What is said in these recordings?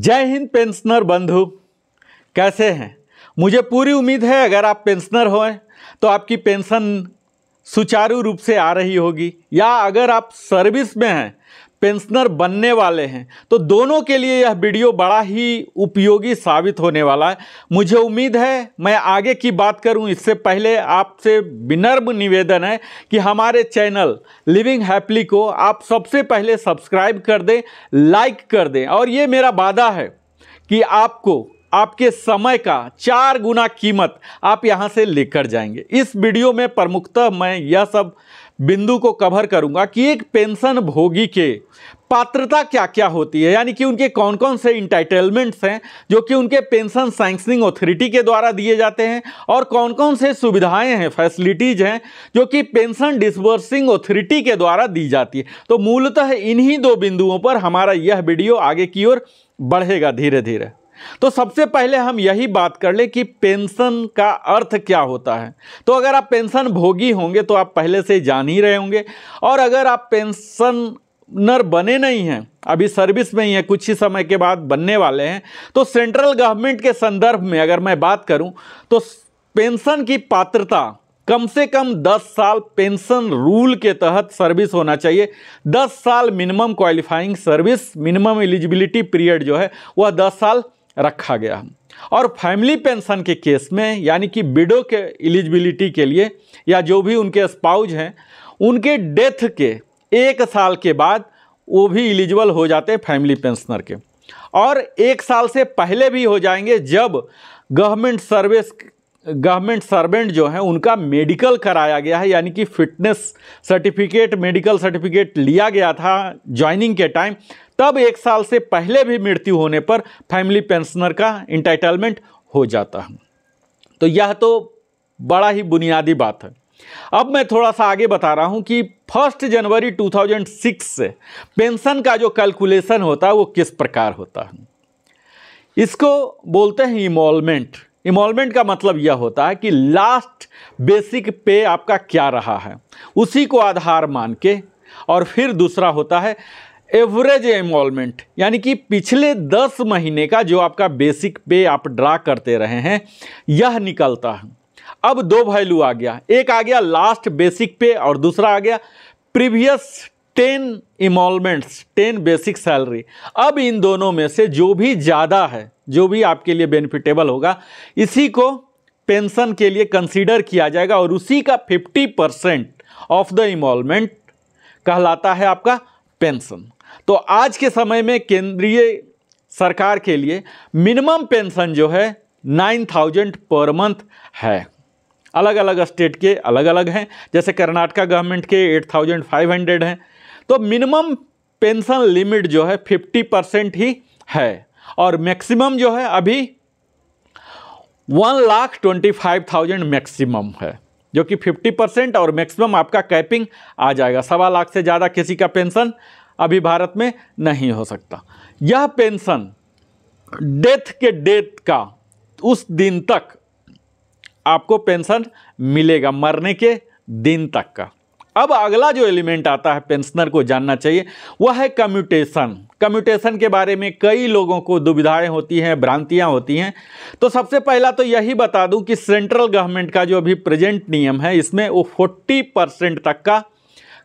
जय हिंद पेंशनर बंधु कैसे हैं मुझे पूरी उम्मीद है अगर आप पेंशनर हों तो आपकी पेंशन सुचारू रूप से आ रही होगी या अगर आप सर्विस में हैं पेंशनर बनने वाले हैं तो दोनों के लिए यह वीडियो बड़ा ही उपयोगी साबित होने वाला है मुझे उम्मीद है मैं आगे की बात करूं इससे पहले आपसे विनर्म निवेदन है कि हमारे चैनल लिविंग हैप्पली को आप सबसे पहले सब्सक्राइब कर दें लाइक कर दें और ये मेरा वादा है कि आपको आपके समय का चार गुना कीमत आप यहाँ से लेकर जाएंगे इस वीडियो में प्रमुखतः मैं यह सब बिंदु को कवर करूंगा कि एक पेंशन भोगी के पात्रता क्या क्या होती है यानी कि उनके कौन कौन से इंटाइटलमेंट्स हैं जो कि उनके पेंशन सैंक्शनिंग अथॉरिटी के द्वारा दिए जाते हैं और कौन कौन से सुविधाएं हैं फैसिलिटीज हैं जो कि पेंशन डिसबर्सिंग अथॉरिटी के द्वारा दी जाती है तो मूलतः इन्हीं दो बिंदुओं पर हमारा यह वीडियो आगे की ओर बढ़ेगा धीरे धीरे तो सबसे पहले हम यही बात कर ले कि पेंशन का अर्थ क्या होता है तो अगर आप पेंशन भोगी होंगे तो आप पहले से जान ही रहे होंगे और अगर आप पेंशन नर बने नहीं हैं अभी सर्विस में ही है कुछ ही समय के बाद बनने वाले हैं तो सेंट्रल गवर्नमेंट के संदर्भ में अगर मैं बात करूं तो पेंशन की पात्रता कम से कम 10 साल पेंशन रूल के तहत सर्विस होना चाहिए 10 साल minimum qualifying service minimum eligibility period जो है वह 10 साल रखा गया और फैमिली पेंशन के केस में यानी कि बिडो के एलिजिबिलिटी के लिए या जो भी उनके स्पाउज हैं उनके डेथ के एक साल के बाद वो भी एलिजिबल हो जाते हैं फैमिली पेंशनर के और एक साल से पहले भी हो जाएंगे जब गवर्नमेंट सर्विस गवर्नमेंट सर्वेंट जो हैं उनका मेडिकल कराया गया है यानी कि फिटनेस सर्टिफिकेट मेडिकल सर्टिफिकेट लिया गया था ज्वाइनिंग के टाइम तब एक साल से पहले भी मृत्यु होने पर फैमिली पेंशनर का इंटाइटलमेंट हो जाता है तो यह तो बड़ा ही बुनियादी बात है अब मैं थोड़ा सा आगे बता रहा हूं कि फर्स्ट जनवरी 2006 से पेंशन का जो कैलकुलेशन होता है वो किस प्रकार होता है इसको बोलते हैं इमोलमेंट इमोलमेंट का मतलब यह होता है कि लास्ट बेसिक पे आपका क्या रहा है उसी को आधार मान के और फिर दूसरा होता है एवरेज एमोलमेंट यानी कि पिछले दस महीने का जो आपका बेसिक पे आप ड्रा करते रहे हैं यह निकलता है अब दो वैल्यू आ गया एक आ गया लास्ट बेसिक पे और दूसरा आ गया previous ten emoluments ten basic salary अब इन दोनों में से जो भी ज़्यादा है जो भी आपके लिए बेनिफिटेबल होगा इसी को पेंशन के लिए कंसीडर किया जाएगा और उसी का fifty percent of the emolument कहलाता है आपका पेंशन तो आज के समय में केंद्रीय सरकार के लिए मिनिमम पेंशन जो है नाइन थाउजेंड पर मंथ है अलग अलग स्टेट के अलग अलग हैं जैसे कर्नाटका गवर्नमेंट के एट थाउजेंड फाइव हंड्रेड हैं तो मिनिमम पेंशन लिमिट जो है फिफ्टी परसेंट ही है और मैक्सिमम जो है अभी one lakh twenty five thousand maximum है जो कि फिफ्टी परसेंट और मैक्सिमम आपका कैपिंग आ जाएगा सवा लाख से ज़्यादा किसी का पेंशन अभी भारत में नहीं हो सकता यह पेंशन डेथ के डेट का उस दिन तक आपको पेंशन मिलेगा मरने के दिन तक का अब अगला जो एलिमेंट आता है पेंशनर को जानना चाहिए वह है कम्यूटेशन कम्यूटेशन के बारे में कई लोगों को दुविधाएं होती हैं भ्रांतियां होती हैं तो सबसे पहला तो यही बता दूं कि सेंट्रल गवर्नमेंट का जो अभी प्रेजेंट नियम है इसमें वो 40 परसेंट तक का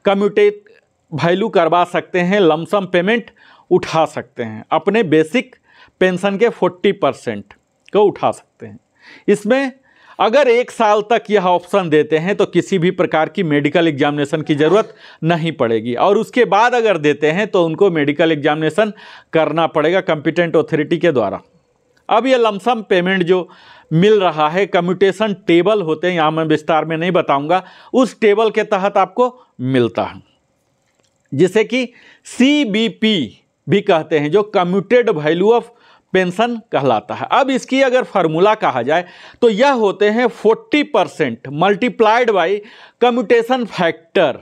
कम्यूटेट वैल्यू करवा सकते हैं लमसम पेमेंट उठा सकते हैं अपने बेसिक पेंशन के 40 परसेंट को उठा सकते हैं इसमें अगर एक साल तक यह ऑप्शन देते हैं तो किसी भी प्रकार की मेडिकल एग्जामिनेशन की ज़रूरत नहीं पड़ेगी और उसके बाद अगर देते हैं तो उनको मेडिकल एग्जामिनेशन करना पड़ेगा कंपिटेंट अथॉरिटी के द्वारा अब यह लमसम पेमेंट जो मिल रहा है कम्यूटेशन टेबल होते हैं यहाँ मैं विस्तार में नहीं बताऊँगा उस टेबल के तहत आपको मिलता है जिसे कि सी भी कहते हैं जो कम्यूटेड वैल्यू ऑफ पेंशन कहलाता है अब इसकी अगर फार्मूला कहा जाए तो यह होते हैं 40 percent multiplied by commutation factor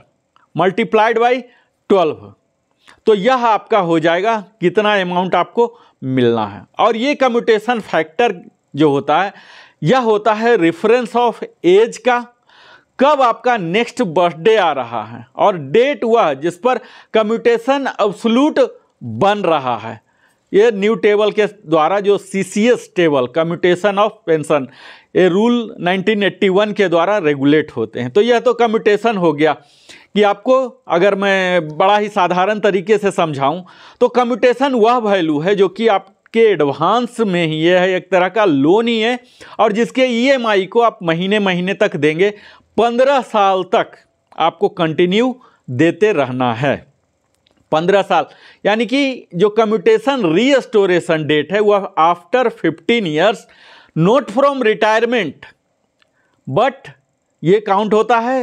multiplied by 12 तो यह आपका हो जाएगा कितना अमाउंट आपको मिलना है और ये कम्यूटेशन फैक्टर जो होता है यह होता है रेफरेंस ऑफ एज का कब आपका नेक्स्ट बर्थडे आ रहा है और डेट वह जिस पर कम्यूटेशन अब्सलूट बन रहा है ये न्यू टेबल के द्वारा जो C C S table commutation of pension ये रूल 1981 के द्वारा रेगुलेट होते हैं तो यह तो कम्यूटेशन हो गया कि आपको अगर मैं बड़ा ही साधारण तरीके से समझाऊं तो कम्यूटेशन वह वैल्यू है जो कि आप के एडवांस में ही यह है एक तरह का लोन ही है और जिसके ईएमआई e को आप महीने महीने तक देंगे पंद्रह साल तक आपको कंटिन्यू देते रहना है पंद्रह साल यानी कि जो कम्यूटेशन रीस्टोरेशन डेट है वह after fifteen years not from retirement but ये काउंट होता है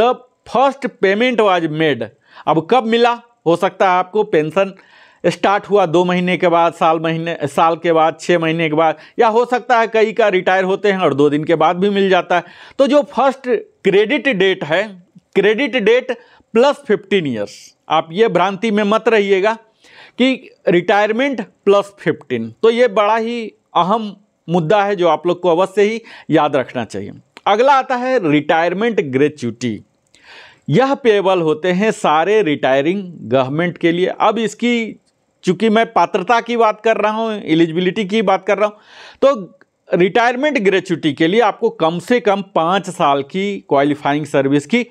the first payment was made अब कब मिला हो सकता है आपको पेंशन स्टार्ट हुआ दो महीने के बाद साल महीने साल के बाद छः महीने के बाद या हो सकता है कई का रिटायर होते हैं और दो दिन के बाद भी मिल जाता है तो जो फर्स्ट क्रेडिट डेट है credit date plus fifteen years आप ये भ्रांति में मत रहिएगा कि रिटायरमेंट प्लस फिफ्टीन तो ये बड़ा ही अहम मुद्दा है जो आप लोग को अवश्य ही याद रखना चाहिए अगला आता है रिटायरमेंट ग्रेचुटी यह पेबल होते हैं सारे रिटायरिंग गवर्नमेंट के लिए अब इसकी चूंकि मैं पात्रता की बात कर रहा हूँ एलिजिबिलिटी की बात कर रहा हूँ तो रिटायरमेंट ग्रेचुटी के लिए आपको कम से कम पाँच साल की क्वालिफाइंग सर्विस की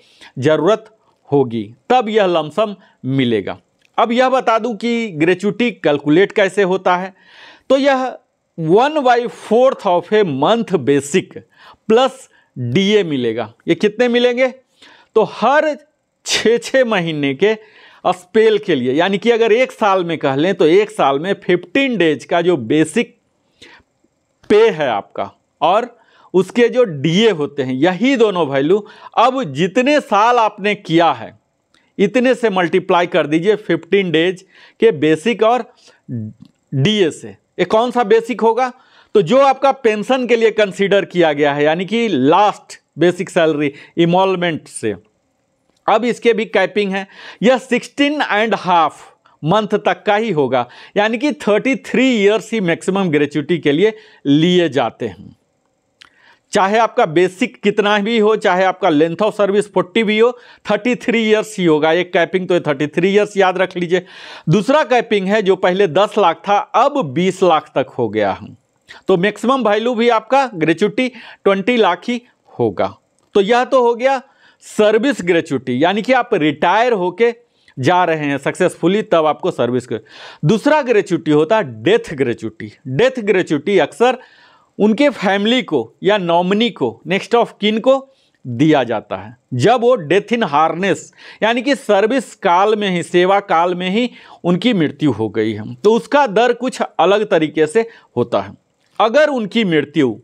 ज़रूरत होगी तब यह लमसम मिलेगा अब यह बता दूं कि ग्रेचुटी कैलकुलेट कैसे होता है तो यह one by fourth of a month basic plus DA मिलेगा ये कितने मिलेंगे तो हर छ छः महीने के स्पेल के लिए यानी कि अगर एक साल में कह लें तो एक साल में फिफ्टीन डेज का जो बेसिक पे है आपका और उसके जो डीए होते हैं यही दोनों वैल्यू अब जितने साल आपने किया है इतने से मल्टीप्लाई कर दीजिए फिफ्टीन डेज के बेसिक और डीए से ये कौन सा बेसिक होगा तो जो आपका पेंशन के लिए कंसीडर किया गया है यानी कि लास्ट बेसिक सैलरी इमोलमेंट से अब इसके भी कैपिंग है यह सिक्सटीन एंड हाफ मंथ तक का ही होगा यानी कि थर्टी थ्री ईयर्स ही मैक्सिमम ग्रेचुटी के लिए लिए जाते हैं चाहे आपका बेसिक कितना भी हो चाहे आपका लेंथ ऑफ सर्विस फोर्टी भी हो थर्टी थ्री ईयर्स ही होगा एक कैपिंग तो थर्टी थ्री ईयर्स याद रख लीजिए दूसरा कैपिंग है जो पहले दस लाख था अब बीस लाख तक हो गया है तो मैक्सिमम वैल्यू भी आपका ग्रेचुटी ट्वेंटी लाख ही होगा तो यह तो हो गया सर्विस ग्रेचुटी यानी कि आप रिटायर होके जा रहे हैं सक्सेसफुली तब आपको सर्विस दूसरा ग्रेचुटी होता है डेथ ग्रेचुटी डेथ ग्रेचुटी अक्सर उनके फैमिली को या नॉमिनी को नेक्स्ट ऑफ किन को दिया जाता है जब वो डेथ इन हार्नेस यानी कि सर्विस काल में ही सेवा काल में ही उनकी मृत्यु हो गई है तो उसका दर कुछ अलग तरीके से होता है अगर उनकी मृत्यु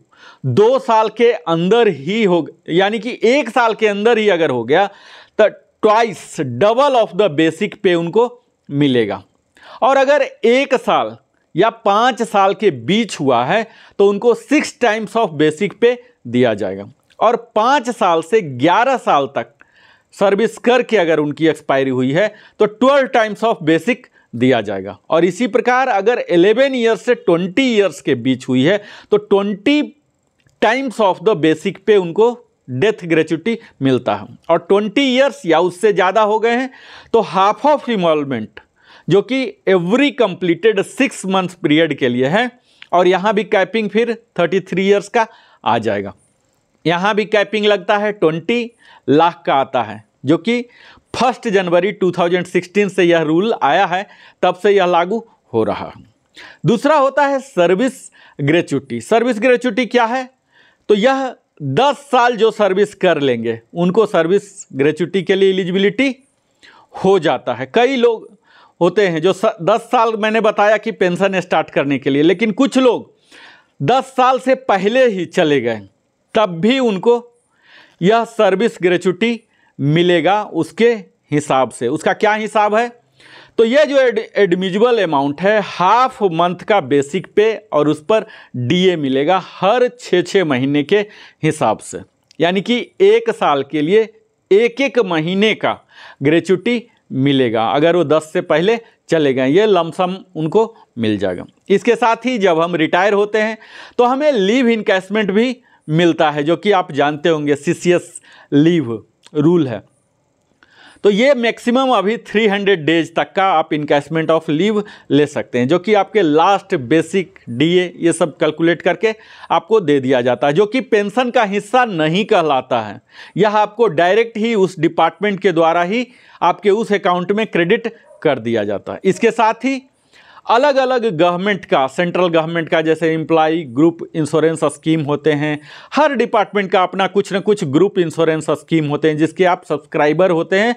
दो साल के अंदर ही हो यानी कि एक साल के अंदर ही अगर हो गया तो twice double of the basic pay उनको मिलेगा और अगर एक साल या पाँच साल के बीच हुआ है तो उनको सिक्स टाइम्स ऑफ बेसिक पे दिया जाएगा और पाँच साल से ग्यारह साल तक सर्विस करके अगर उनकी एक्सपायरी हुई है तो ट्वेल्व टाइम्स ऑफ बेसिक दिया जाएगा और इसी प्रकार अगर 11 ईयर्स से 20 ईयर्स के बीच हुई है तो twenty times of the basic pay उनको डेथ ग्रेचुटी मिलता है और 20 इयर्स या उससे ज़्यादा हो गए हैं तो हाफ ऑफ इन्वॉलमेंट जो कि every completed six months period के लिए है और यहाँ भी कैपिंग फिर 33 इयर्स का आ जाएगा यहाँ भी कैपिंग लगता है 20 लाख का आता है जो कि फर्स्ट जनवरी 2016 से यह रूल आया है तब से यह लागू हो रहा है दूसरा होता है सर्विस ग्रेचुटी सर्विस ग्रेचुटी क्या है तो यह दस साल जो सर्विस कर लेंगे उनको सर्विस ग्रेचुटी के लिए एलिजिबिलिटी हो जाता है कई लोग होते हैं जो दस साल मैंने बताया कि पेंशन स्टार्ट करने के लिए लेकिन कुछ लोग दस साल से पहले ही चले गए तब भी उनको यह सर्विस ग्रेचुटी मिलेगा उसके हिसाब से उसका क्या हिसाब है तो ये जो एडमिजिबल अमाउंट है हाफ मंथ का बेसिक पे और उस पर डीए मिलेगा हर छः छः महीने के हिसाब से यानी कि एक साल के लिए एक एक महीने का ग्रेचुटी मिलेगा अगर वो दस से पहले चले गए ये लमसम उनको मिल जाएगा इसके साथ ही जब हम रिटायर होते हैं तो हमें लीव इनकेसमेंट भी मिलता है जो कि आप जानते होंगे सी लीव रूल है तो ये मैक्सिमम अभी 300 डेज तक का आप इनकैशमेंट ऑफ लीव ले सकते हैं जो कि आपके लास्ट बेसिक डीए ये सब कैलकुलेट करके आपको दे दिया जाता है जो कि पेंशन का हिस्सा नहीं कहलाता है यह आपको डायरेक्ट ही उस डिपार्टमेंट के द्वारा ही आपके उस अकाउंट में क्रेडिट कर दिया जाता है इसके साथ ही अलग अलग गवर्नमेंट का सेंट्रल गवर्नमेंट का जैसे इम्प्लाई ग्रुप इंश्योरेंस स्कीम होते हैं हर डिपार्टमेंट का अपना कुछ ना कुछ ग्रुप इंश्योरेंस स्कीम होते हैं जिसके आप सब्सक्राइबर होते हैं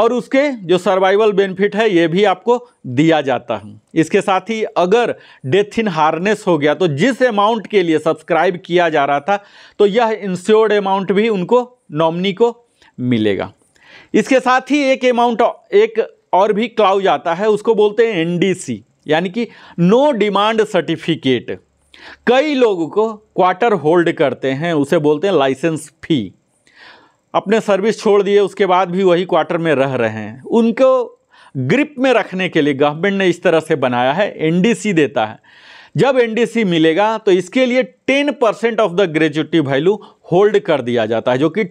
और उसके जो सर्वाइवल बेनिफिट है ये भी आपको दिया जाता है इसके साथ ही अगर डेथ इन हार्नेस हो गया तो जिस अमाउंट के लिए सब्सक्राइब किया जा रहा था तो यह इंश्योर्ड अमाउंट भी उनको नॉमनी को मिलेगा इसके साथ ही एक अमाउंट एक और भी क्लाउज आता है उसको बोलते हैं एनडीसी यानी कि नो डिमांड सर्टिफिकेट कई लोगों को क्वार्टर होल्ड करते हैं उसे बोलते हैं लाइसेंस फी अपने सर्विस छोड़ दिए उसके बाद भी वही क्वार्टर में रह रहे हैं उनको ग्रिप में रखने के लिए गवर्नमेंट ने इस तरह से बनाया है एनडीसी देता है जब एनडीसी मिलेगा तो इसके लिए ten percent of the gratuity value hold कर दिया जाता है जो कि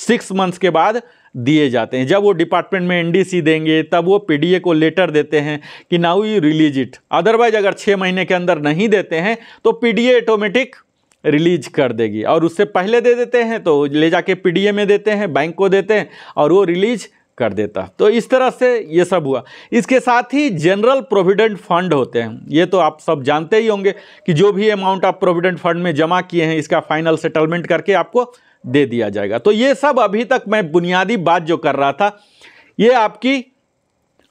सिक्स मंथ्स के बाद दिए जाते हैं जब वो डिपार्टमेंट में एनडीसी देंगे तब वो पीडीए को लेटर देते हैं कि now you release it otherwise अगर छः महीने के अंदर नहीं देते हैं तो पीडीए ऑटोमेटिक रिलीज कर देगी और उससे पहले दे देते हैं तो ले जाके पीडीए में देते हैं बैंक को देते हैं और वो रिलीज कर देता तो इस तरह से ये सब हुआ इसके साथ ही जनरल प्रोविडेंट फंड होते हैं ये तो आप सब जानते ही होंगे कि जो भी अमाउंट आप प्रोविडेंट फंड में जमा किए हैं इसका फाइनल सेटलमेंट करके आपको दे दिया जाएगा तो ये सब अभी तक मैं बुनियादी बात जो कर रहा था ये आपकी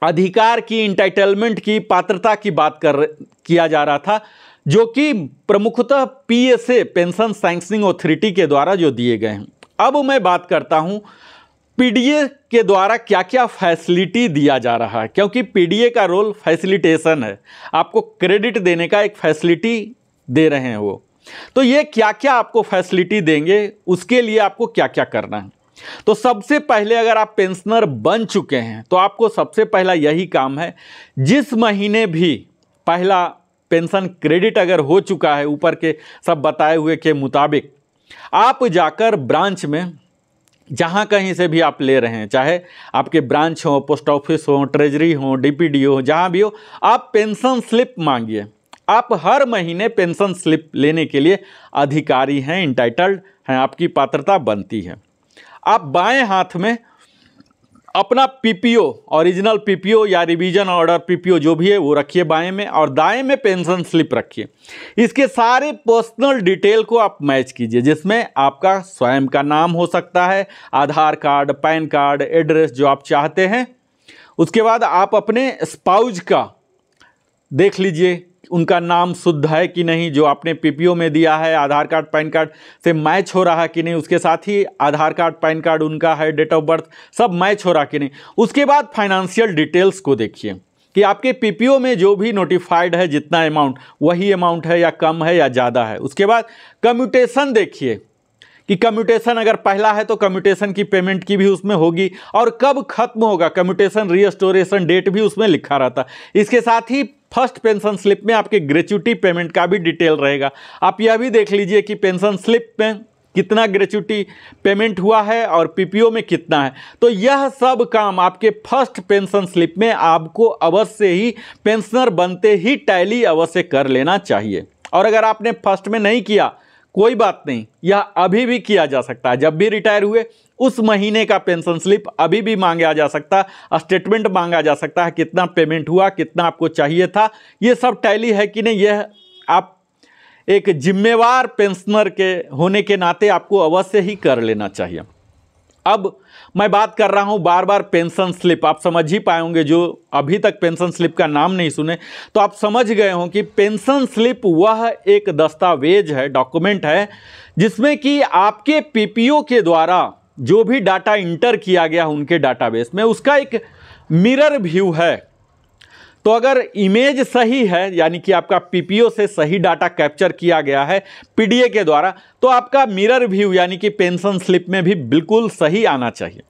अधिकार की इंटाइटलमेंट की पात्रता की बात कर किया जा रहा था जो कि प्रमुखतः पीएसए पेंशन सैंक्शनिंग ऑथोरिटी के द्वारा जो दिए गए हैं अब मैं बात करता हूं पीडीए के द्वारा क्या क्या फैसिलिटी दिया जा रहा है क्योंकि पीडीए का रोल फैसिलिटेशन है आपको क्रेडिट देने का एक फैसिलिटी दे रहे हैं वो तो ये क्या क्या आपको फैसिलिटी देंगे उसके लिए आपको क्या क्या करना है तो सबसे पहले अगर आप पेंशनर बन चुके हैं तो आपको सबसे पहला यही काम है जिस महीने भी पहला पेंशन क्रेडिट अगर हो चुका है ऊपर के सब बताए हुए के मुताबिक आप जाकर ब्रांच में जहाँ कहीं से भी आप ले रहे हैं चाहे आपके ब्रांच हो पोस्ट ऑफिस हो ट्रेजरी हो डीपीडीओ हो जहाँ भी हो आप पेंशन स्लिप मांगिए आप हर महीने पेंशन स्लिप लेने के लिए अधिकारी हैं इंटाइटल्ड हैं आपकी पात्रता बनती है आप बाएं हाथ में अपना पीपीओ ओरिजिनल पीपीओ या रिवीजन ऑर्डर पीपीओ जो भी है वो रखिए बाएं में और दाएं में पेंशन स्लिप रखिए इसके सारे पर्सनल डिटेल को आप मैच कीजिए जिसमें आपका स्वयं का नाम हो सकता है Aadhaar card PAN card address जो आप चाहते हैं उसके बाद आप अपने स्पाउज का देख लीजिए उनका नाम शुद्ध है कि नहीं जो आपने पीपीओ में दिया है आधार कार्ड पैन कार्ड से मैच हो रहा है कि नहीं उसके साथ ही आधार कार्ड पैन कार्ड उनका है डेट ऑफ बर्थ सब मैच हो रहा कि नहीं उसके बाद फाइनेंशियल डिटेल्स को देखिए कि आपके पीपीओ में जो भी नोटिफाइड है जितना अमाउंट वही अमाउंट है या कम है या ज़्यादा है उसके बाद कम्यूटेशन देखिए कि कम्यूटेशन अगर पहला है तो कम्यूटेशन की पेमेंट की भी उसमें होगी और कब खत्म होगा कम्यूटेशन रीस्टोरेशन डेट भी उसमें लिखा रहता इसके साथ ही फर्स्ट पेंशन स्लिप में आपके ग्रेचुटी पेमेंट का भी डिटेल रहेगा आप यह भी देख लीजिए कि पेंशन स्लिप में कितना ग्रेचुटी पेमेंट हुआ है और पीपीओ में कितना है तो यह सब काम आपके फर्स्ट पेंशन स्लिप में आपको अवश्य ही पेंशनर बनते ही टैली अवश्य कर लेना चाहिए और अगर आपने फर्स्ट में नहीं किया कोई बात नहीं यह अभी भी किया जा सकता है जब भी रिटायर हुए उस महीने का पेंशन स्लिप अभी भी मांगा जा सकता स्टेटमेंट मांगा जा सकता है कितना पेमेंट हुआ कितना आपको चाहिए था ये सब टैली है कि नहीं यह आप एक जिम्मेवार पेंशनर के होने के नाते आपको अवश्य ही कर लेना चाहिए अब मैं बात कर रहा हूँ बार बार पेंशन स्लिप आप समझ ही पाए होंगे जो अभी तक पेंशन स्लिप का नाम नहीं सुने तो आप समझ गए हों कि पेंशन स्लिप वह एक दस्तावेज है डॉक्यूमेंट है जिसमें कि आपके पीपीओ के द्वारा जो भी डाटा इंटर किया गया उनके डाटाबेस में उसका एक मिरर व्यू है तो अगर इमेज सही है यानी कि आपका पीपीओ से सही डाटा कैप्चर किया गया है पीडीए के द्वारा तो आपका मिरर व्यू यानी कि पेंशन स्लिप में भी बिल्कुल सही आना चाहिए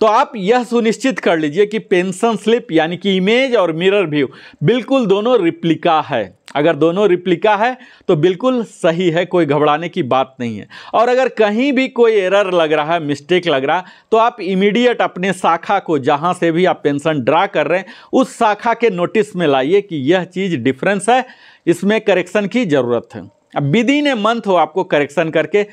तो आप यह सुनिश्चित कर लीजिए कि पेंशन स्लिप यानी कि इमेज और मिरर व्यू बिल्कुल दोनों रिप्लिका है अगर दोनों रिप्लिका है तो बिल्कुल सही है कोई घबराने की बात नहीं है और अगर कहीं भी कोई एरर लग रहा है मिस्टेक लग रहा तो आप इमीडिएट अपने शाखा को जहां से भी आप पेंशन ड्रा कर रहे हैं उस शाखा के नोटिस में लाइए कि यह चीज़ डिफरेंस है इसमें करेक्शन की ज़रूरत है अब विद इन ए मंथ हो आपको करेक्शन करके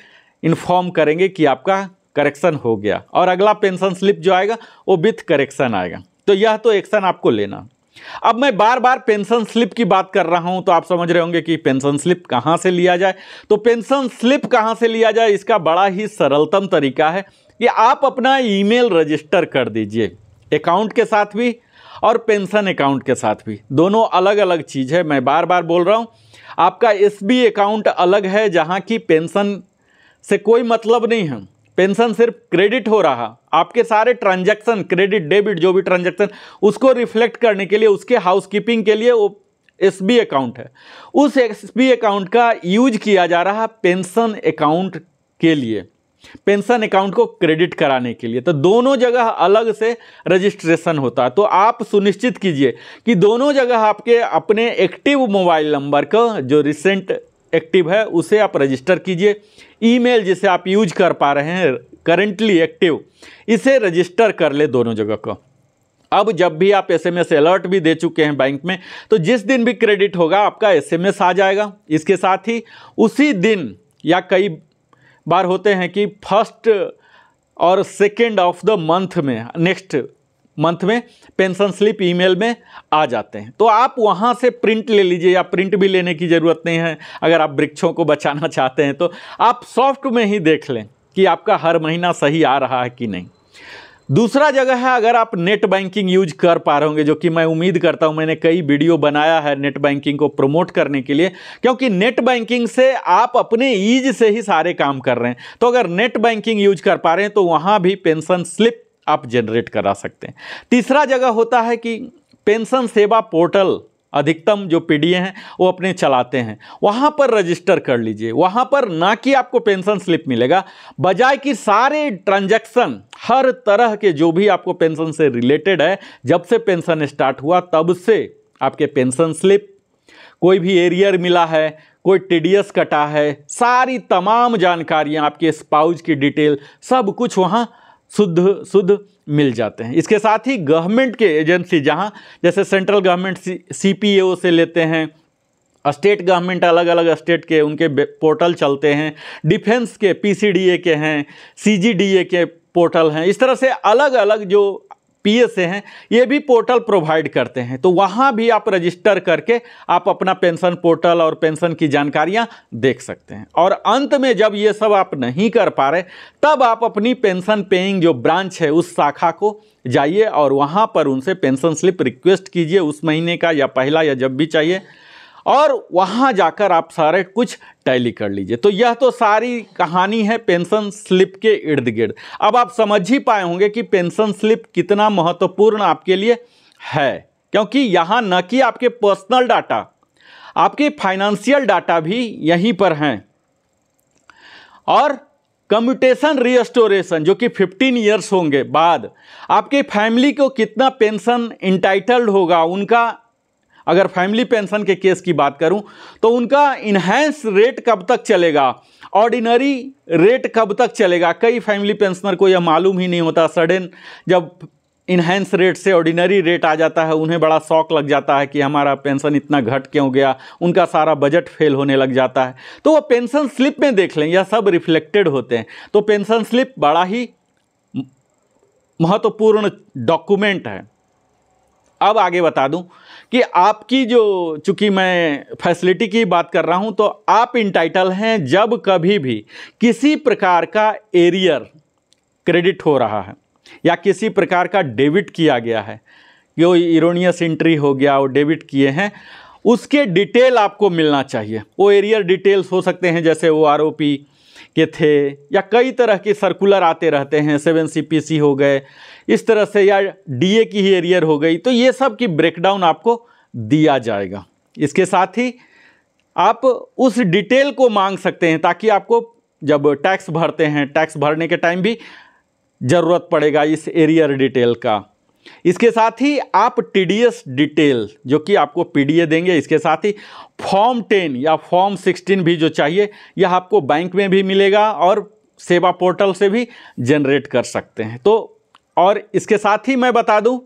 इन्फॉर्म करेंगे कि आपका करेक्शन हो गया और अगला पेंशन स्लिप जो आएगा वो विथ करेक्शन आएगा तो यह तो एक्शन आपको लेना अब मैं बार बार पेंशन स्लिप की बात कर रहा हूं तो आप समझ रहे होंगे कि पेंशन स्लिप कहां से लिया जाए तो पेंशन स्लिप कहां से लिया जाए इसका बड़ा ही सरलतम तरीका है कि आप अपना ईमेल रजिस्टर कर दीजिए अकाउंट के साथ भी और पेंशन अकाउंट के साथ भी दोनों अलग अलग चीज़ है मैं बार बार बोल रहा हूँ आपका एस अकाउंट अलग है जहाँ की पेंशन से कोई मतलब नहीं है पेंशन सिर्फ क्रेडिट हो रहा आपके सारे ट्रांजैक्शन क्रेडिट डेबिट जो भी ट्रांजैक्शन उसको रिफ्लेक्ट करने के लिए उसके हाउसकीपिंग के लिए वो एस अकाउंट है उस एस अकाउंट का यूज किया जा रहा पेंशन अकाउंट के लिए पेंशन अकाउंट को क्रेडिट कराने के लिए तो दोनों जगह अलग से रजिस्ट्रेशन होता है तो आप सुनिश्चित कीजिए कि दोनों जगह आपके अपने एक्टिव मोबाइल नंबर का जो रिसेंट एक्टिव है उसे आप रजिस्टर कीजिए ईमेल जिसे आप यूज कर पा रहे हैं करेंटली एक्टिव इसे रजिस्टर कर ले दोनों जगह को अब जब भी आप एसएमएस अलर्ट भी दे चुके हैं बैंक में तो जिस दिन भी क्रेडिट होगा आपका एसएमएस आ जाएगा इसके साथ ही उसी दिन या कई बार होते हैं कि फर्स्ट और सेकेंड ऑफ द मंथ में नेक्स्ट मंथ में पेंशन स्लिप ईमेल में आ जाते हैं तो आप वहाँ से प्रिंट ले लीजिए या प्रिंट भी लेने की ज़रूरत नहीं है अगर आप वृक्षों को बचाना चाहते हैं तो आप सॉफ्ट में ही देख लें कि आपका हर महीना सही आ रहा है कि नहीं दूसरा जगह है अगर आप नेट बैंकिंग यूज कर पा रहे होंगे जो कि मैं उम्मीद करता हूं मैंने कई वीडियो बनाया है नेट बैंकिंग को प्रमोट करने के लिए क्योंकि नेट बैंकिंग से आप अपने ईज से ही सारे काम कर रहे हैं तो अगर नेट बैंकिंग यूज कर पा रहे हैं तो वहां भी पेंशन स्लिप आप जनरेट करा सकते हैं तीसरा जगह होता है कि पेंशन सेवा पोर्टल अधिकतम जो पी हैं वो अपने चलाते हैं वहाँ पर रजिस्टर कर लीजिए वहाँ पर ना कि आपको पेंशन स्लिप मिलेगा बजाय कि सारे ट्रांजैक्शन हर तरह के जो भी आपको पेंशन से रिलेटेड है जब से पेंशन स्टार्ट हुआ तब से आपके पेंशन स्लिप कोई भी एरियर मिला है कोई टी कटा है सारी तमाम जानकारियाँ आपके स्पाउज की डिटेल सब कुछ वहाँ शुद्ध शुद्ध मिल जाते हैं इसके साथ ही गवर्नमेंट के एजेंसी जहाँ जैसे सेंट्रल गवर्नमेंट सी पी से लेते हैं स्टेट गवर्नमेंट अलग अलग स्टेट के उनके पोर्टल चलते हैं डिफेंस के पीसीडीए के हैं सीजीडीए के पोर्टल हैं इस तरह से अलग अलग जो एस ए हैं ये भी पोर्टल प्रोवाइड करते हैं तो वहाँ भी आप रजिस्टर करके आप अपना पेंशन पोर्टल और पेंशन की जानकारियाँ देख सकते हैं और अंत में जब ये सब आप नहीं कर पा रहे तब आप अपनी पेंशन पेइंग जो ब्रांच है उस शाखा को जाइए और वहाँ पर उनसे पेंशन स्लिप रिक्वेस्ट कीजिए उस महीने का या पहला या जब भी चाहिए और वहाँ जाकर आप सारे कुछ टैली कर लीजिए तो यह तो सारी कहानी है पेंशन स्लिप के इर्द गिर्द अब आप समझ ही पाए होंगे कि पेंशन स्लिप कितना महत्वपूर्ण आपके लिए है क्योंकि यहाँ न कि आपके पर्सनल डाटा आपके फाइनेंशियल डाटा भी यहीं पर हैं और कम्यूटेशन रीस्टोरेशन जो कि 15 ईयर्स होंगे बाद आपके फैमिली को कितना पेंशन इंटाइटल्ड होगा उनका अगर फैमिली पेंशन के केस की बात करूं तो उनका इन्हेंस रेट कब तक चलेगा ऑर्डिनरी रेट कब तक चलेगा कई फैमिली पेंशनर को यह मालूम ही नहीं होता सडन जब इन्हेंस रेट से ऑर्डिनरी रेट आ जाता है उन्हें बड़ा शौक लग जाता है कि हमारा पेंशन इतना घट क्यों गया उनका सारा बजट फेल होने लग जाता है तो वह पेंशन स्लिप में देख लें यह सब रिफ्लेक्टेड होते हैं तो पेंशन स्लिप बड़ा ही महत्वपूर्ण डॉक्यूमेंट है अब आगे बता दूं कि आपकी जो चूँकि मैं फैसिलिटी की बात कर रहा हूँ तो आप इंटाइटल हैं जब कभी भी किसी प्रकार का एरियर क्रेडिट हो रहा है या किसी प्रकार का डेबिट किया गया है जो इरोनियस एंट्री हो गया वो डेबिट किए हैं उसके डिटेल आपको मिलना चाहिए वो एरियर डिटेल्स हो सकते हैं जैसे वो आर के थे या कई तरह के सर्कुलर आते रहते हैं सेवन सी हो गए इस तरह से या डीए की ही एरियर हो गई तो ये सब की ब्रेकडाउन आपको दिया जाएगा इसके साथ ही आप उस डिटेल को मांग सकते हैं ताकि आपको जब टैक्स भरते हैं टैक्स भरने के टाइम भी ज़रूरत पड़ेगा इस एरियर डिटेल का इसके साथ ही आप टी डिटेल जो कि आपको पी देंगे इसके साथ ही फॉर्म टेन या फॉर्म सिक्सटीन भी जो चाहिए यह आपको बैंक में भी मिलेगा और सेवा पोर्टल से भी जनरेट कर सकते हैं तो और इसके साथ ही मैं बता दूं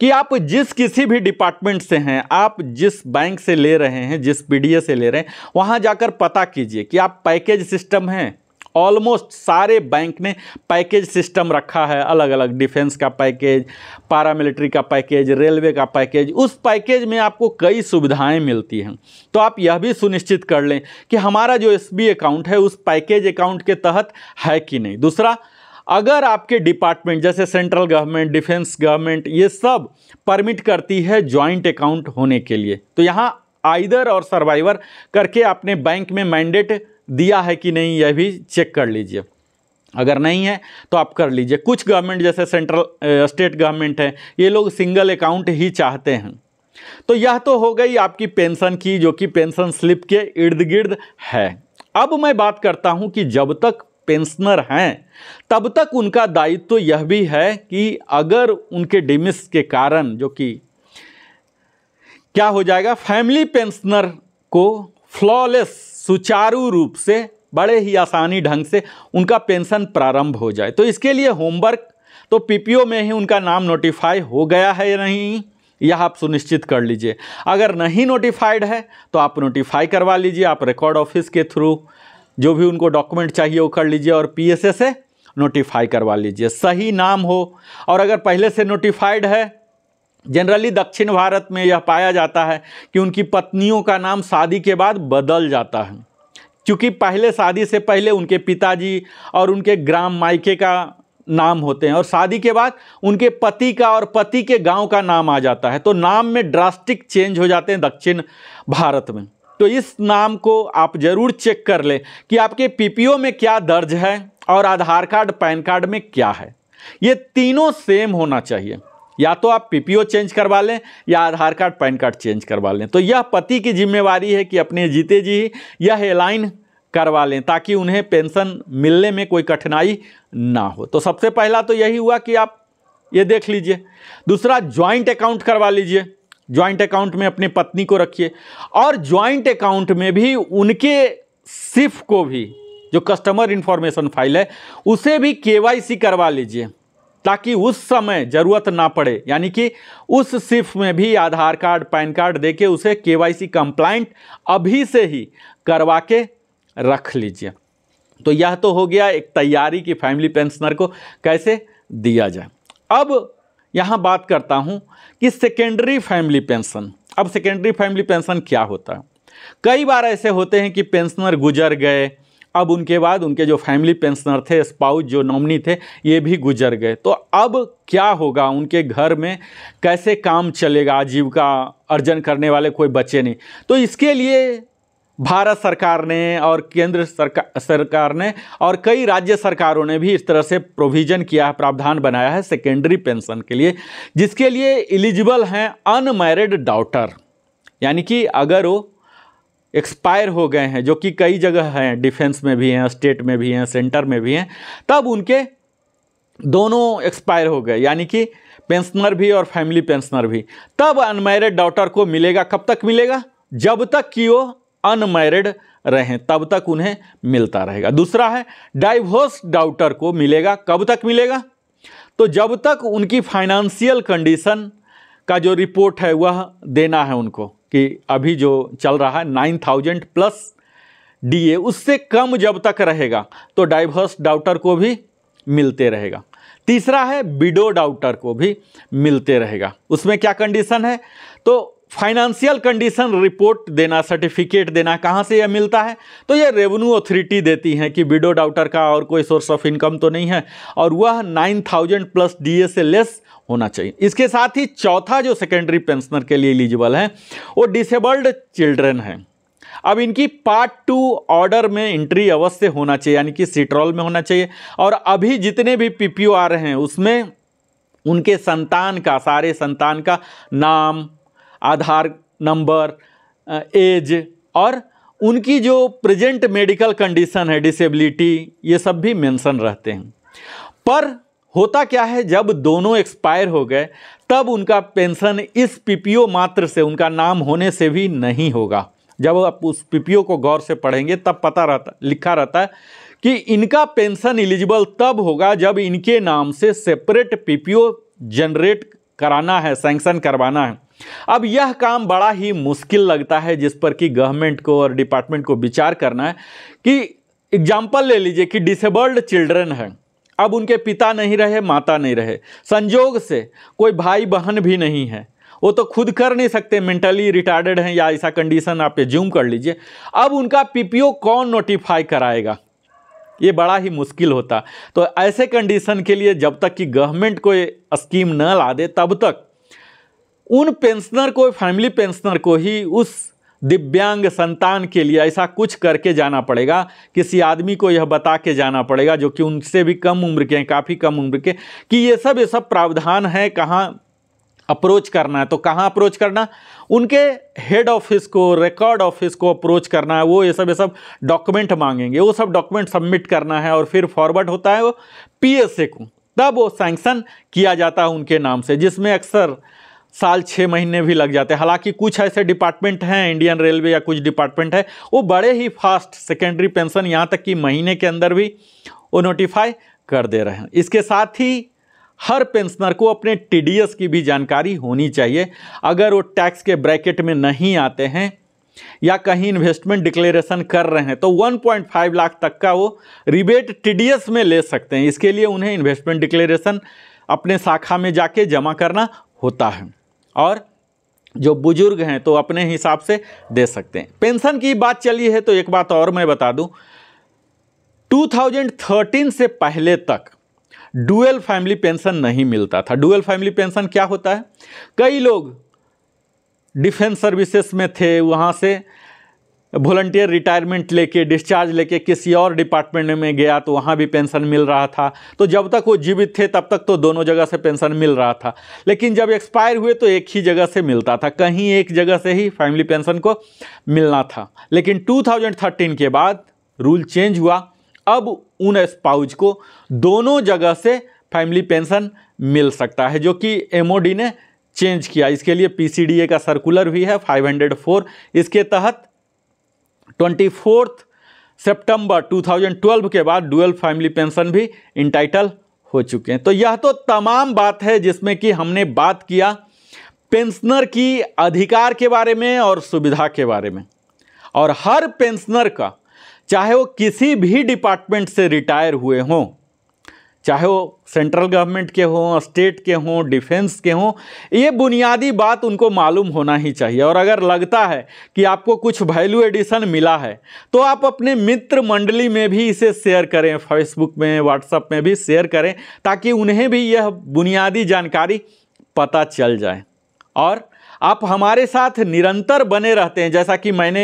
कि आप जिस किसी भी डिपार्टमेंट से हैं आप जिस बैंक से ले रहे हैं जिस पी से ले रहे हैं वहाँ जाकर पता कीजिए कि आप पैकेज सिस्टम हैं ऑलमोस्ट सारे बैंक ने पैकेज सिस्टम रखा है अलग अलग डिफेंस का पैकेज पारामिलिट्री का पैकेज रेलवे का पैकेज उस पैकेज में आपको कई सुविधाएं मिलती हैं तो आप यह भी सुनिश्चित कर लें कि हमारा जो एस अकाउंट है उस पैकेज अकाउंट के तहत है कि नहीं दूसरा अगर आपके डिपार्टमेंट जैसे सेंट्रल गवर्नमेंट डिफेंस गवर्नमेंट ये सब परमिट करती है जॉइंट अकाउंट होने के लिए तो यहाँ आइदर और सर्वाइवर करके आपने बैंक में मैंडेट दिया है कि नहीं यह भी चेक कर लीजिए अगर नहीं है तो आप कर लीजिए कुछ गवर्नमेंट जैसे सेंट्रल स्टेट गवर्नमेंट है ये लोग सिंगल अकाउंट ही चाहते हैं तो यह तो हो गई आपकी पेंशन की जो कि पेंशन स्लिप के इर्द गिर्द है अब मैं बात करता हूं कि जब तक पेंशनर हैं तब तक उनका दायित्व तो यह भी है कि अगर उनके डिमिस के कारण जो कि क्या हो जाएगा फैमिली पेंशनर को फ्लॉलेस सुचारू रूप से बड़े ही आसानी ढंग से उनका पेंशन प्रारंभ हो जाए तो इसके लिए होमवर्क तो पीपीओ में ही उनका नाम नोटिफाई हो गया है या नहीं यह आप सुनिश्चित कर लीजिए अगर नहीं नोटिफाइड है तो आप नोटिफाई करवा लीजिए आप रिकॉर्ड ऑफिस के थ्रू जो भी उनको डॉक्यूमेंट चाहिए वो कर लीजिए और पीएसए से नोटिफाई करवा लीजिए सही नाम हो और अगर पहले से नोटिफाइड है जनरली दक्षिण भारत में यह पाया जाता है कि उनकी पत्नियों का नाम शादी के बाद बदल जाता है क्योंकि पहले शादी से पहले उनके पिताजी और उनके ग्राम मायके का नाम होते हैं और शादी के बाद उनके पति का और पति के गांव का नाम आ जाता है तो नाम में ड्रास्टिक चेंज हो जाते हैं दक्षिण भारत में तो इस नाम को आप ज़रूर चेक कर लें कि आपके पीपीओ में क्या दर्ज है और आधार कार्ड पैन कार्ड में क्या है ये तीनों सेम होना चाहिए या तो आप पीपीओ चेंज करवा लें या Aadhaar card PAN card change करवा लें तो यह पति की जिम्मेवारी है कि अपने जीते जी यह एलाइन करवा लें ताकि उन्हें पेंशन मिलने में कोई कठिनाई ना हो तो सबसे पहला तो यही हुआ कि आप ये देख लीजिए दूसरा ज्वाइंट अकाउंट करवा लीजिए ज्वाइंट अकाउंट में अपनी पत्नी को रखिए और ज्वाइंट अकाउंट में भी उनके सिफ को भी जो कस्टमर इन्फॉर्मेशन फाइल है उसे भी केवाईसी करवा लीजिए ताकि उस समय ज़रूरत ना पड़े यानी कि उस सिफ में भी आधार कार्ड पैन कार्ड देके उसे केवाईसी कंप्लाइंट अभी से ही करवा के रख लीजिए तो यह तो हो गया एक तैयारी की फैमिली पेंशनर को कैसे दिया जाए अब यहाँ बात करता हूँ कि सेकेंडरी फैमिली पेंशन अब सेकेंडरी फैमिली पेंशन क्या होता है कई बार ऐसे होते हैं कि पेंशनर गुजर गए अब उनके बाद उनके जो फैमिली पेंशनर थे स्पाउस जो नॉमनी थे ये भी गुजर गए तो अब क्या होगा उनके घर में कैसे काम चलेगा आजीविका अर्जन करने वाले कोई बचे नहीं तो इसके लिए भारत सरकार ने और केंद्र सरकार सरकार ने और कई राज्य सरकारों ने भी इस तरह से प्रोविज़न किया है प्रावधान बनाया है सेकेंडरी पेंशन के लिए जिसके लिए एलिजिबल हैं अनमैरिड डाउटर यानी कि अगर वो एक्सपायर हो गए हैं जो कि कई जगह हैं डिफेंस में भी हैं स्टेट में भी हैं सेंटर में भी हैं तब उनके दोनों एक्सपायर हो गए यानी कि पेंशनर भी और फैमिली पेंशनर भी तब अनमैरिड डॉटर को मिलेगा कब तक मिलेगा जब तक कि वो अनमैरिड रहें तब तक उन्हें मिलता रहेगा दूसरा है डाइवोर्स डाउटर को मिलेगा कब तक मिलेगा तो जब तक उनकी फाइनेंशियल कंडीशन का जो रिपोर्ट है वह देना है उनको कि अभी जो चल रहा है नाइन थाउजेंड प्लस डीए उससे कम जब तक रहेगा तो डाइवर्स डाउटर को भी मिलते रहेगा तीसरा है बिडो डाउटर को भी मिलते रहेगा उसमें क्या कंडीशन है तो फाइनेंशियल कंडीशन रिपोर्ट देना सर्टिफिकेट देना कहाँ से यह मिलता है तो यह रेवेन्यू अथॉरिटी देती हैं कि विडो डाउटर का और कोई सोर्स ऑफ इनकम तो नहीं है और वह नाइन थाउजेंड प्लस डी से लेस होना चाहिए इसके साथ ही चौथा जो सेकेंडरी पेंशनर के लिए एलिजिबल है वो डिसेबल्ड चिल्ड्रेन हैं अब इनकी पार्ट टू ऑर्डर में एंट्री अवश्य होना चाहिए यानी कि सिट्रॉल में होना चाहिए और अभी जितने भी ओ आ रहे हैं उसमें उनके संतान का सारे संतान का नाम आधार नंबर एज और उनकी जो प्रेजेंट मेडिकल कंडीशन है डिसेबिलिटी ये सब भी मेंशन रहते हैं पर होता क्या है जब दोनों एक्सपायर हो गए तब उनका पेंशन इस पीपीओ मात्र से उनका नाम होने से भी नहीं होगा जब आप उस पीपीओ को गौर से पढ़ेंगे तब पता रहता लिखा रहता है कि इनका पेंशन एलिजिबल तब होगा जब इनके नाम से सेपरेट पीपीओ जनरेट कराना है सैंक्शन करवाना है अब यह काम बड़ा ही मुश्किल लगता है जिस पर कि गवर्नमेंट को और डिपार्टमेंट को विचार करना है कि एग्जाम्पल ले लीजिए कि डिसेबल्ड चिल्ड्रन है अब उनके पिता नहीं रहे माता नहीं रहे संजोग से कोई भाई बहन भी नहीं है वो तो खुद कर नहीं सकते मेंटली रिटार्डेड हैं या ऐसा कंडीशन आप एज्यूम कर लीजिए अब उनका पीपीओ कौन नोटिफाई कराएगा ये बड़ा ही मुश्किल होता तो ऐसे कंडीशन के लिए जब तक कि गवर्नमेंट कोई स्कीम न ला दे तब तक उन पेंशनर को फैमिली पेंशनर को ही उस दिव्यांग संतान के लिए ऐसा कुछ करके जाना पड़ेगा किसी आदमी को यह बता के जाना पड़ेगा जो कि उनसे भी कम उम्र के हैं काफ़ी कम उम्र के कि ये सब ये सब प्रावधान है कहाँ अप्रोच करना है तो कहाँ अप्रोच करना उनके हेड ऑफिस को रिकॉर्ड ऑफिस को अप्रोच करना है वो ये सब ये सब डॉक्यूमेंट मांगेंगे वो सब डॉक्यूमेंट सबमिट करना है और फिर फॉरवर्ड होता है वो पी को तब वो सैंक्शन किया जाता है उनके नाम से जिसमें अक्सर साल छः महीने भी लग जाते हैं हालांकि कुछ ऐसे डिपार्टमेंट हैं इंडियन रेलवे या कुछ डिपार्टमेंट है वो बड़े ही फास्ट सेकेंडरी पेंशन यहाँ तक कि महीने के अंदर भी वो नोटिफाई कर दे रहे हैं इसके साथ ही हर पेंशनर को अपने टी की भी जानकारी होनी चाहिए अगर वो टैक्स के ब्रैकेट में नहीं आते हैं या कहीं इन्वेस्टमेंट डिक्लेरेशन कर रहे हैं तो 1.5 लाख तक का वो रिबेट टी में ले सकते हैं इसके लिए उन्हें इन्वेस्टमेंट डिक्लेरेशन अपने शाखा में जाके जमा करना होता है और जो बुजुर्ग हैं तो अपने हिसाब से दे सकते हैं पेंशन की बात चली है तो एक बात और मैं बता दूं 2013 से पहले तक डुअल फैमिली पेंशन नहीं मिलता था डुअल फैमिली पेंशन क्या होता है कई लोग डिफेंस सर्विसेज में थे वहाँ से वॉल्टियर रिटायरमेंट लेके डिस्चार्ज लेके किसी और डिपार्टमेंट में गया तो वहाँ भी पेंशन मिल रहा था तो जब तक वो जीवित थे तब तक तो दोनों जगह से पेंशन मिल रहा था लेकिन जब एक्सपायर हुए तो एक ही जगह से मिलता था कहीं एक जगह से ही फैमिली पेंशन को मिलना था लेकिन 2013 के बाद रूल चेंज हुआ अब उन स्पाउज को दोनों जगह से फैमिली पेंशन मिल सकता है जो कि एम ने चेंज किया इसके लिए पी का सर्कुलर भी है फाइव इसके तहत ट्वेंटी फोर्थ थाउजेंड ट्वेल्व के बाद डुअल फैमिली पेंशन भी इंटाइटल हो चुके हैं तो यह तो तमाम बात है जिसमें कि हमने बात किया पेंशनर की अधिकार के बारे में और सुविधा के बारे में और हर पेंशनर का चाहे वो किसी भी डिपार्टमेंट से रिटायर हुए हों चाहे वो सेंट्रल गवर्नमेंट के हों स्टेट के हों डिफेंस के हों ये बुनियादी बात उनको मालूम होना ही चाहिए और अगर लगता है कि आपको कुछ वैल्यू एडिशन मिला है तो आप अपने मित्र मंडली में भी इसे शेयर करें फेसबुक में व्हाट्सएप में भी शेयर करें ताकि उन्हें भी यह बुनियादी जानकारी पता चल जाए और आप हमारे साथ निरंतर बने रहते हैं जैसा कि मैंने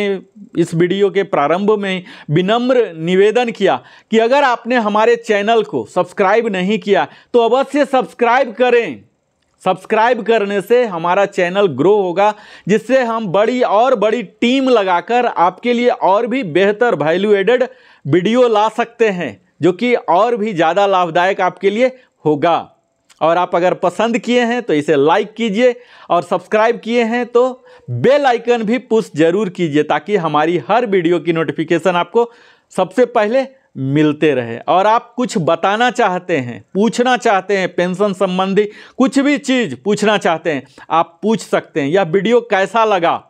इस वीडियो के प्रारंभ में विनम्र निवेदन किया कि अगर आपने हमारे चैनल को सब्सक्राइब नहीं किया तो अवश्य सब्सक्राइब करें सब्सक्राइब करने से हमारा चैनल ग्रो होगा जिससे हम बड़ी और बड़ी टीम लगाकर आपके लिए और भी बेहतर वैल्यू एडेड वीडियो ला सकते हैं जो कि और भी ज़्यादा लाभदायक आपके लिए होगा और आप अगर पसंद किए हैं तो इसे लाइक कीजिए और सब्सक्राइब किए हैं तो बेल आइकन भी पुश जरूर कीजिए ताकि हमारी हर वीडियो की नोटिफिकेशन आपको सबसे पहले मिलते रहे और आप कुछ बताना चाहते हैं पूछना चाहते हैं पेंशन संबंधी कुछ भी चीज़ पूछना चाहते हैं आप पूछ सकते हैं यह वीडियो कैसा लगा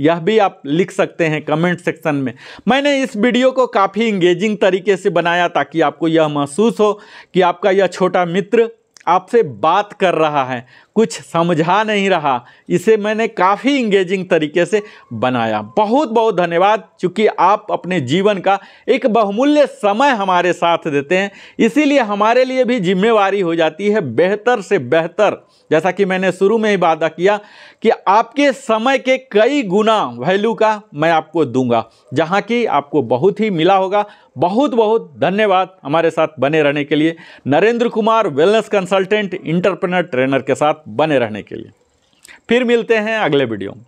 यह भी आप लिख सकते हैं कमेंट सेक्शन में मैंने इस वीडियो को काफ़ी इंगेजिंग तरीके से बनाया ताकि आपको यह महसूस हो कि आपका यह छोटा मित्र आपसे बात कर रहा है कुछ समझा नहीं रहा इसे मैंने काफ़ी इंगेजिंग तरीके से बनाया बहुत बहुत धन्यवाद चूँकि आप अपने जीवन का एक बहुमूल्य समय हमारे साथ देते हैं इसीलिए हमारे लिए भी जिम्मेवारी हो जाती है बेहतर से बेहतर जैसा कि मैंने शुरू में ही वादा किया कि आपके समय के कई गुना वैल्यू का मैं आपको दूंगा जहाँ की आपको बहुत ही मिला होगा बहुत बहुत धन्यवाद हमारे साथ बने रहने के लिए Narendra Kumar wellness consultant entrepreneur trainer के साथ बने रहने के लिए फिर मिलते हैं अगले वीडियो में